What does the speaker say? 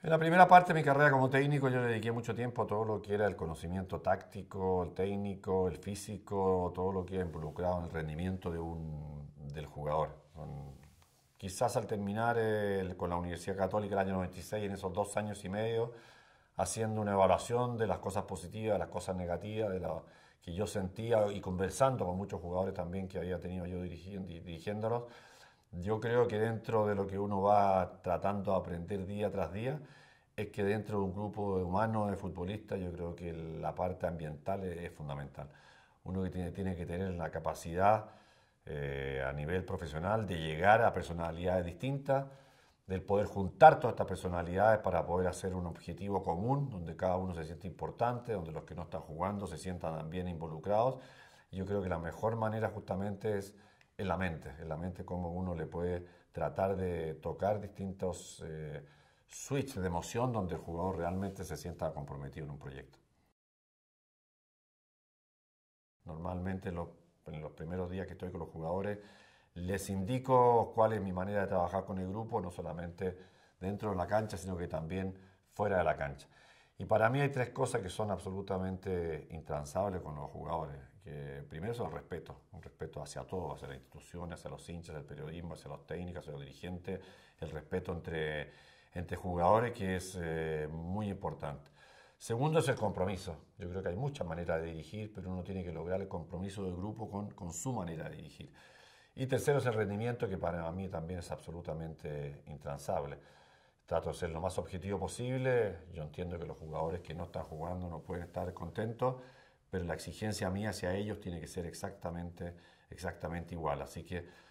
En la primera parte de mi carrera como técnico yo le dediqué mucho tiempo a todo lo que era el conocimiento táctico, el técnico, el físico, todo lo que era involucrado en el rendimiento de un, del jugador. quizás al terminar con la Universidad Católica el año 96, en esos dos años y medio, haciendo una evaluación de las cosas positivas, de las cosas negativas, de que yo sentía y conversando con muchos jugadores también que había tenido yo dirigiéndolos, yo creo que dentro de lo que uno va tratando de aprender día tras día, es que dentro de un grupo de humanos, de futbolistas, yo creo que la parte ambiental es, fundamental. Uno que tiene, tiene, que tener la capacidad eh, a nivel profesional de llegar a personalidades distintas, del poder juntar todas estas personalidades para poder hacer un objetivo común, donde cada uno se siente importante, donde los que no están jugando se sientan también involucrados. Yo creo que la mejor manera justamente es en la mente, en la mente cómo uno le puede tratar de tocar distintos eh, switches de emoción donde el jugador realmente se sienta comprometido en un proyecto. Normalmente en los primeros días que estoy con los jugadores les indico cuál es mi manera de trabajar con el grupo, no solamente dentro de la cancha, sino que también fuera de la cancha. Y para mí hay tres cosas que son absolutamente intransables con los jugadores primero es el respeto, un respeto hacia todos, hacia las instituciones, hacia los hinchas, hacia el periodismo, hacia los técnicos, hacia los dirigentes, el respeto entre, entre jugadores que es eh, muy importante. Segundo es el compromiso. Yo creo que hay muchas maneras de dirigir, pero uno tiene que lograr el compromiso del grupo con, con su manera de dirigir. Y tercero es el rendimiento, que para mí también es absolutamente intransable trato de ser lo más objetivo posible. Yo entiendo que los jugadores que no están jugando no pueden estar contentos, pero la exigencia mía hacia ellos tiene que ser exactamente, exactamente igual. Así que